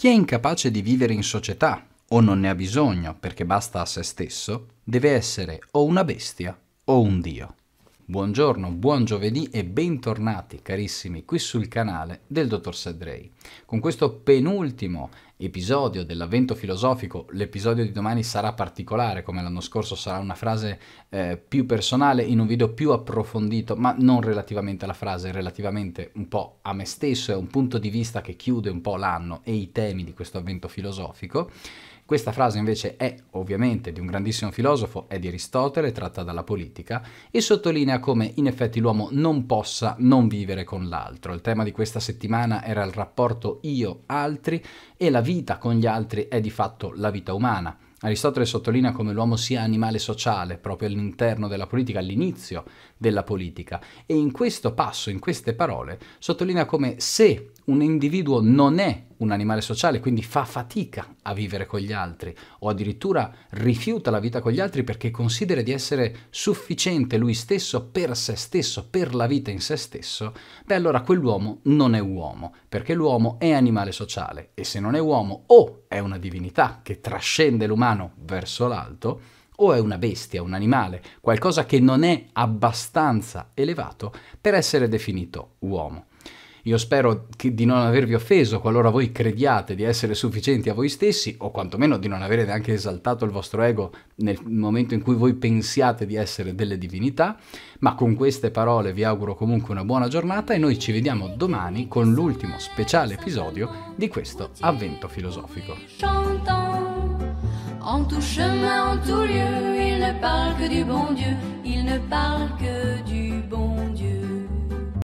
Chi è incapace di vivere in società o non ne ha bisogno perché basta a se stesso, deve essere o una bestia o un dio. Buongiorno, buon giovedì e bentornati carissimi qui sul canale del Dottor Sedrey. Con questo penultimo episodio dell'avvento filosofico, l'episodio di domani sarà particolare come l'anno scorso, sarà una frase eh, più personale in un video più approfondito, ma non relativamente alla frase, relativamente un po' a me stesso, è un punto di vista che chiude un po' l'anno e i temi di questo avvento filosofico. Questa frase invece è ovviamente di un grandissimo filosofo, è di Aristotele, tratta dalla politica, e sottolinea come in effetti l'uomo non possa non vivere con l'altro. Il tema di questa settimana era il rapporto io-altri e la vita con gli altri è di fatto la vita umana. Aristotele sottolinea come l'uomo sia animale sociale proprio all'interno della politica, all'inizio della politica e in questo passo, in queste parole, sottolinea come se un individuo non è un animale sociale, quindi fa fatica a vivere con gli altri o addirittura rifiuta la vita con gli altri perché considera di essere sufficiente lui stesso per se stesso, per la vita in se stesso, beh allora quell'uomo non è uomo, perché l'uomo è animale sociale e se non è uomo o è una divinità che trascende l'umano verso l'alto, o è una bestia, un animale, qualcosa che non è abbastanza elevato per essere definito uomo. Io spero che, di non avervi offeso qualora voi crediate di essere sufficienti a voi stessi o quantomeno di non avere neanche esaltato il vostro ego nel momento in cui voi pensiate di essere delle divinità, ma con queste parole vi auguro comunque una buona giornata e noi ci vediamo domani con l'ultimo speciale episodio di questo avvento filosofico. En tout chemin, en tout lieu, il ne parle que du bon Dieu, il ne parle